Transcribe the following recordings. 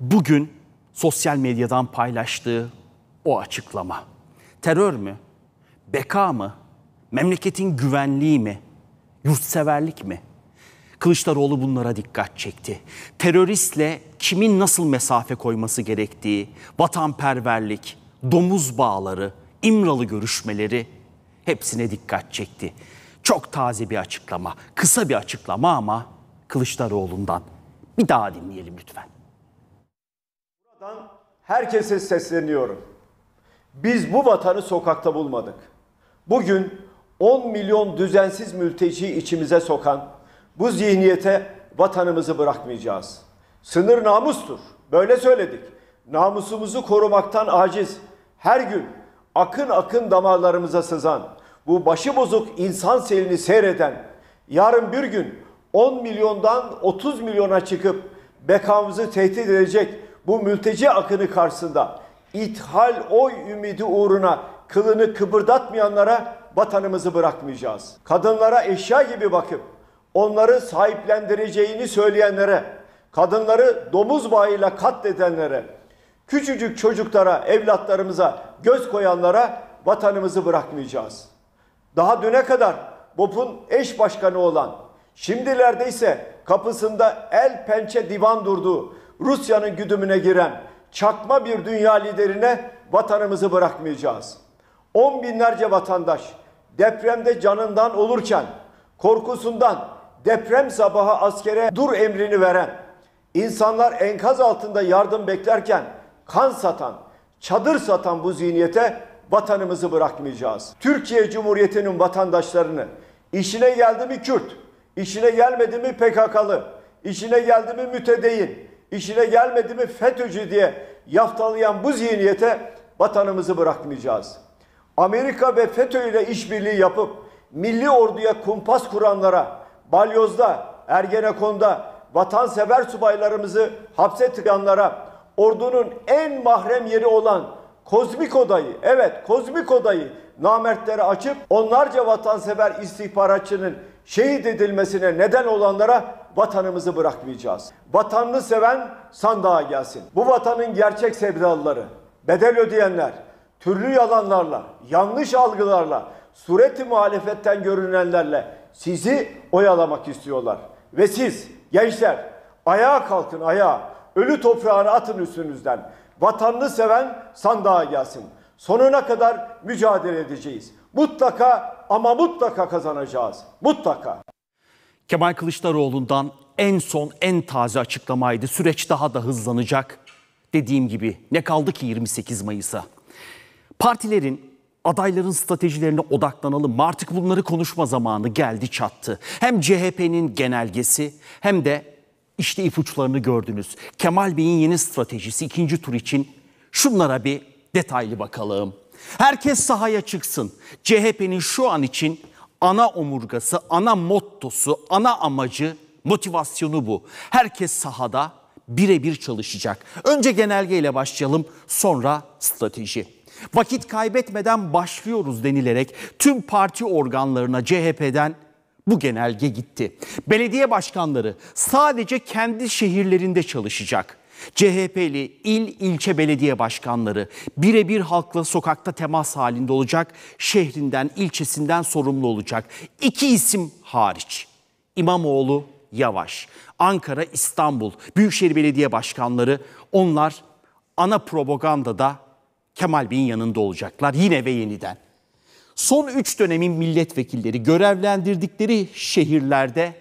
bugün sosyal medyadan paylaştığı o açıklama. Terör mü? Beka mı? Memleketin güvenliği mi? Yurtseverlik mi? Kılıçdaroğlu bunlara dikkat çekti. Teröristle kimin nasıl mesafe koyması gerektiği, vatanperverlik, domuz bağları, İmralı görüşmeleri hepsine dikkat çekti. Çok taze bir açıklama, kısa bir açıklama ama Kılıçdaroğlu'ndan. Bir daha dinleyelim lütfen herkese sesleniyorum. Biz bu vatanı sokakta bulmadık. Bugün 10 milyon düzensiz mülteci içimize sokan bu zihniyete vatanımızı bırakmayacağız. Sınır namustur. Böyle söyledik. Namusumuzu korumaktan aciz. Her gün akın akın damarlarımıza sızan, bu başı bozuk insan selini seyreden, yarın bir gün 10 milyondan 30 milyona çıkıp bekamızı tehdit edecek bu mülteci akını karşısında ithal oy ümidi uğruna kılını kıpırdatmayanlara vatanımızı bırakmayacağız. Kadınlara eşya gibi bakıp onları sahiplendireceğini söyleyenlere, kadınları domuz bağıyla katledenlere, küçücük çocuklara, evlatlarımıza göz koyanlara vatanımızı bırakmayacağız. Daha düne kadar BOP'un eş başkanı olan, şimdilerde ise kapısında el pençe divan durduğu Rusya'nın güdümüne giren çakma bir dünya liderine vatanımızı bırakmayacağız. On binlerce vatandaş depremde canından olurken korkusundan deprem sabahı askere dur emrini veren, insanlar enkaz altında yardım beklerken kan satan, çadır satan bu zihniyete vatanımızı bırakmayacağız. Türkiye Cumhuriyeti'nin vatandaşlarını işine geldi mi Kürt, işine gelmedi mi PKK'lı, işine geldi mi mütedeyin, işine gelmedi mi FETÖ'cü diye yaftalayan bu zihniyete vatanımızı bırakmayacağız. Amerika ve FETÖ ile işbirliği yapıp milli orduya kumpas kuranlara Balyoz'da, Ergenekon'da vatansever subaylarımızı hapse tıkanlara ordunun en mahrem yeri olan kozmik odayı, evet kozmik odayı namertlere açıp onlarca vatansever istihbaratçının şehit edilmesine neden olanlara vatanımızı bırakmayacağız. Vatanını seven sandığa gelsin. Bu vatanın gerçek sevdalıları, bedel ödeyenler, türlü yalanlarla, yanlış algılarla, sureti muhalefetten görünenlerle sizi oyalamak istiyorlar. Ve siz gençler ayağa kalkın ayağa, ölü toprağını atın üstünüzden. Vatanını seven sandığa gelsin. Sonuna kadar mücadele edeceğiz. Mutlaka ama mutlaka kazanacağız. Mutlaka. Kemal Kılıçdaroğlu'ndan en son en taze açıklamaydı. Süreç daha da hızlanacak. Dediğim gibi ne kaldı ki 28 Mayıs'a? Partilerin adayların stratejilerine odaklanalım. Artık bunları konuşma zamanı geldi çattı. Hem CHP'nin genelgesi hem de işte ipuçlarını gördünüz. Kemal Bey'in yeni stratejisi ikinci tur için şunlara bir detaylı bakalım. Herkes sahaya çıksın. CHP'nin şu an için ana omurgası, ana mottosu, ana amacı, motivasyonu bu. Herkes sahada birebir çalışacak. Önce genelgeyle başlayalım, sonra strateji. Vakit kaybetmeden başlıyoruz denilerek tüm parti organlarına CHP'den bu genelge gitti. Belediye başkanları sadece kendi şehirlerinde çalışacak. CHP'li il ilçe belediye başkanları birebir halkla sokakta temas halinde olacak, şehrinden ilçesinden sorumlu olacak. İki isim hariç. İmamoğlu, Yavaş, Ankara, İstanbul, Büyükşehir Belediye Başkanları onlar ana propagandada Kemal Bey'in yanında olacaklar yine ve yeniden. Son üç dönemin milletvekilleri görevlendirdikleri şehirlerde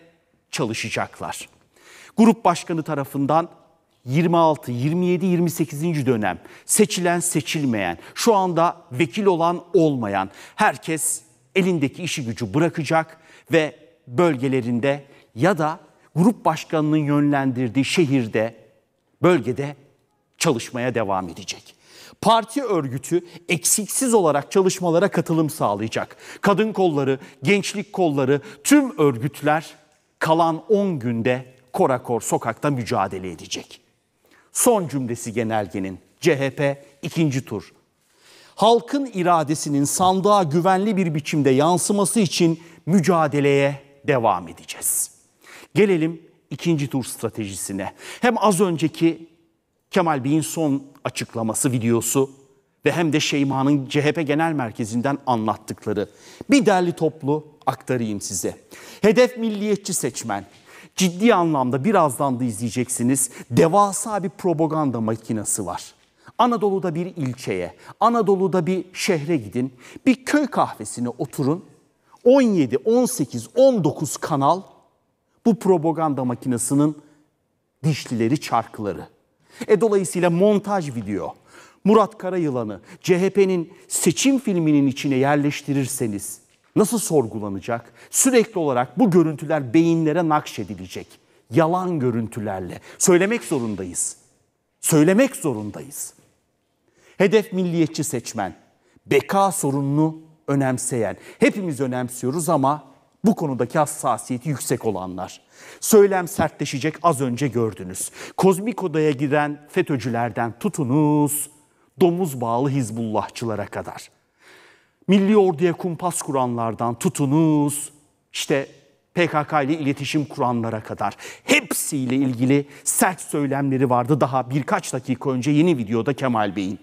çalışacaklar. Grup başkanı tarafından 26, 27, 28. dönem. Seçilen, seçilmeyen, şu anda vekil olan, olmayan herkes elindeki işi gücü bırakacak ve bölgelerinde ya da grup başkanının yönlendirdiği şehirde, bölgede çalışmaya devam edecek. Parti örgütü eksiksiz olarak çalışmalara katılım sağlayacak. Kadın kolları, gençlik kolları, tüm örgütler kalan 10 günde korakor sokakta mücadele edecek. Son cümlesi genelgenin. CHP ikinci tur. Halkın iradesinin sandığa güvenli bir biçimde yansıması için mücadeleye devam edeceğiz. Gelelim ikinci tur stratejisine. Hem az önceki Kemal Bey'in son açıklaması videosu ve hem de Şeyma'nın CHP Genel Merkezi'nden anlattıkları. Bir derli toplu aktarayım size. Hedef milliyetçi seçmen, ciddi anlamda birazdan da izleyeceksiniz devasa bir propaganda makinesi var. Anadolu'da bir ilçeye, Anadolu'da bir şehre gidin, bir köy kahvesine oturun. 17, 18, 19 kanal bu propaganda makinesinin dişlileri, çarkları. E dolayısıyla montaj video, Murat Karayılan'ı CHP'nin seçim filminin içine yerleştirirseniz nasıl sorgulanacak? Sürekli olarak bu görüntüler beyinlere nakşedilecek. Yalan görüntülerle. Söylemek zorundayız. Söylemek zorundayız. Hedef milliyetçi seçmen. Beka sorununu önemseyen. Hepimiz önemsiyoruz ama bu konudaki hassasiyeti yüksek olanlar. Söylem sertleşecek az önce gördünüz. Kozmik odaya giren FETÖ'cülerden tutunuz, domuz bağlı Hizbullahçılara kadar milli orduya kumpas kuranlardan tutunuz, işte PKK ile iletişim kuranlara kadar hepsiyle ilgili sert söylemleri vardı daha birkaç dakika önce yeni videoda Kemal Bey'in.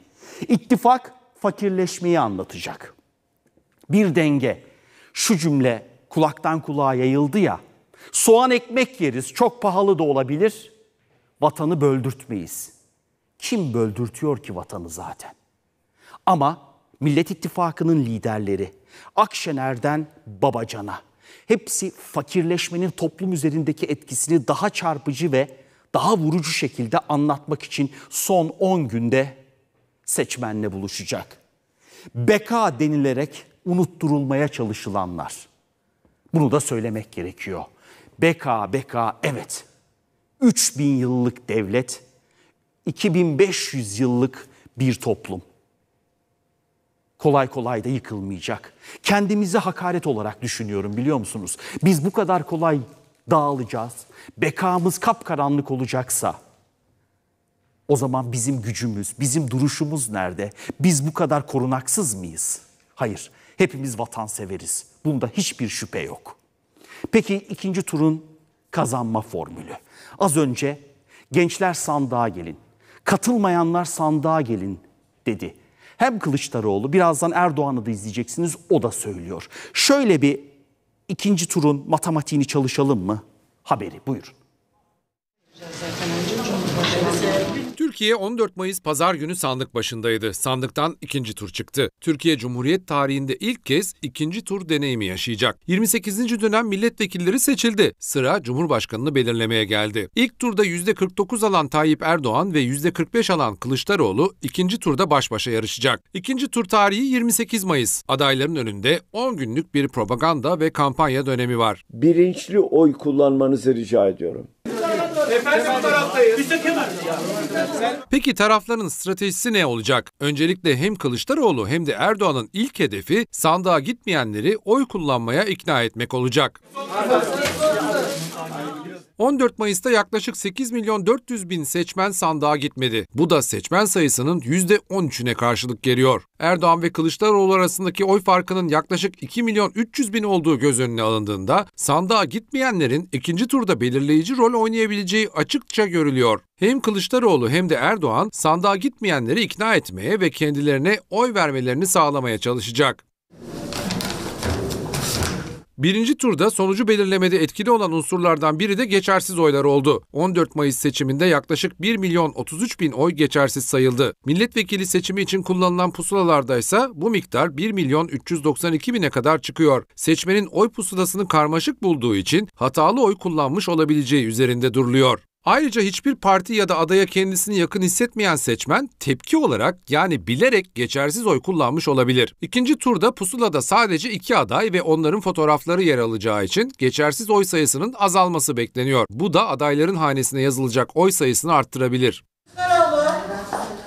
İttifak fakirleşmeyi anlatacak. Bir denge. Şu cümle kulaktan kulağa yayıldı ya. Soğan ekmek yeriz, çok pahalı da olabilir. Vatanı böldürtmeyiz. Kim böldürtüyor ki vatanı zaten? Ama Millet İttifakı'nın liderleri, Akşener'den Babacan'a hepsi fakirleşmenin toplum üzerindeki etkisini daha çarpıcı ve daha vurucu şekilde anlatmak için son 10 günde seçmenle buluşacak. Beka denilerek unutturulmaya çalışılanlar. Bunu da söylemek gerekiyor. Beka, beka evet. 3000 yıllık devlet, 2500 yıllık bir toplum kolay kolay da yıkılmayacak. Kendimizi hakaret olarak düşünüyorum biliyor musunuz? Biz bu kadar kolay dağılacağız, bekamız kapkaranlık olacaksa o zaman bizim gücümüz, bizim duruşumuz nerede? Biz bu kadar korunaksız mıyız? Hayır, hepimiz vatanseveriz. Bunda hiçbir şüphe yok. Peki ikinci turun kazanma formülü. Az önce gençler sandığa gelin, katılmayanlar sandığa gelin dedi hem Kılıçdaroğlu birazdan Erdoğan'ı da izleyeceksiniz o da söylüyor. Şöyle bir ikinci turun matematiğini çalışalım mı? Haberi buyurun. Türkiye 14 Mayıs pazar günü sandık başındaydı. Sandıktan ikinci tur çıktı. Türkiye Cumhuriyet tarihinde ilk kez ikinci tur deneyimi yaşayacak. 28. dönem milletvekilleri seçildi. Sıra Cumhurbaşkanını belirlemeye geldi. İlk turda %49 alan Tayyip Erdoğan ve %45 alan Kılıçdaroğlu ikinci turda baş başa yarışacak. İkinci tur tarihi 28 Mayıs. Adayların önünde 10 günlük bir propaganda ve kampanya dönemi var. Bilinçli oy kullanmanızı rica ediyorum. Peki tarafların stratejisi ne olacak? Öncelikle hem Kılıçdaroğlu hem de Erdoğan'ın ilk hedefi sandığa gitmeyenleri oy kullanmaya ikna etmek olacak. 14 Mayıs'ta yaklaşık 8 milyon 400 bin seçmen sandığa gitmedi. Bu da seçmen sayısının %13'üne karşılık geliyor. Erdoğan ve Kılıçdaroğlu arasındaki oy farkının yaklaşık 2 milyon 300 bin olduğu göz önüne alındığında sandığa gitmeyenlerin ikinci turda belirleyici rol oynayabileceği açıkça görülüyor. Hem Kılıçdaroğlu hem de Erdoğan sandığa gitmeyenleri ikna etmeye ve kendilerine oy vermelerini sağlamaya çalışacak. Birinci turda sonucu belirlemede etkili olan unsurlardan biri de geçersiz oylar oldu. 14 Mayıs seçiminde yaklaşık 1 milyon 33 bin oy geçersiz sayıldı. Milletvekili seçimi için kullanılan pusulalarda ise bu miktar 1 milyon 392 bine kadar çıkıyor. Seçmenin oy pusulasını karmaşık bulduğu için hatalı oy kullanmış olabileceği üzerinde duruluyor. Ayrıca hiçbir parti ya da adaya kendisini yakın hissetmeyen seçmen tepki olarak yani bilerek geçersiz oy kullanmış olabilir. İkinci turda pusulada sadece iki aday ve onların fotoğrafları yer alacağı için geçersiz oy sayısının azalması bekleniyor. Bu da adayların hanesine yazılacak oy sayısını arttırabilir.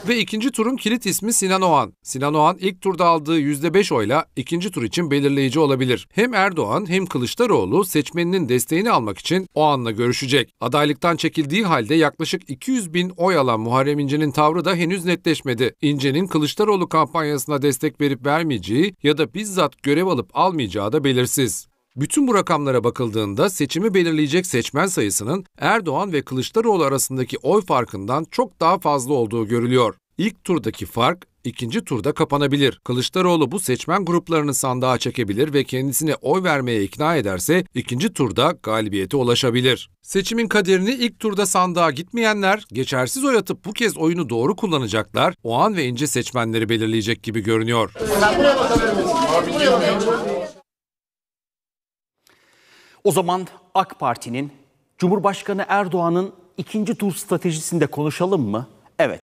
Ve ikinci turun kilit ismi Sinan Oğan. Sinan Oğan ilk turda aldığı %5 oyla ikinci tur için belirleyici olabilir. Hem Erdoğan hem Kılıçdaroğlu seçmeninin desteğini almak için Oğan'la görüşecek. Adaylıktan çekildiği halde yaklaşık 200 bin oy alan Muharrem İnce'nin tavrı da henüz netleşmedi. İnce'nin Kılıçdaroğlu kampanyasına destek verip vermeyeceği ya da bizzat görev alıp almayacağı da belirsiz. Bütün bu rakamlara bakıldığında seçimi belirleyecek seçmen sayısının Erdoğan ve Kılıçdaroğlu arasındaki oy farkından çok daha fazla olduğu görülüyor. İlk turdaki fark ikinci turda kapanabilir. Kılıçdaroğlu bu seçmen gruplarını sandığa çekebilir ve kendisine oy vermeye ikna ederse ikinci turda galibiyete ulaşabilir. Seçimin kaderini ilk turda sandığa gitmeyenler geçersiz oy atıp bu kez oyunu doğru kullanacaklar. O an ve ince seçmenleri belirleyecek gibi görünüyor. Abi, o zaman AK Parti'nin Cumhurbaşkanı Erdoğan'ın ikinci tur stratejisinde konuşalım mı?